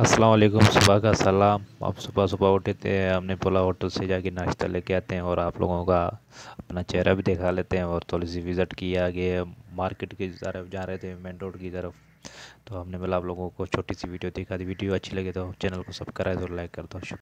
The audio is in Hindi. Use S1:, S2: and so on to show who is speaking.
S1: अस्सलाम वालेकुम सुबह का सलाम आप सुबह सुबह उठे थे हमने बोला होटल से जाके नाश्ता लेके आते हैं और आप लोगों का अपना चेहरा भी दिखा लेते हैं और थोड़ी सी विज़िट की आगे मार्केट की तरफ जा रहे थे मेन रोड की तरफ तो हमने बोला आप लोगों को छोटी सी वीडियो दिखा दी वीडियो अच्छी लगे तो चैनल को सब्सक्राइब और लाइक कर दो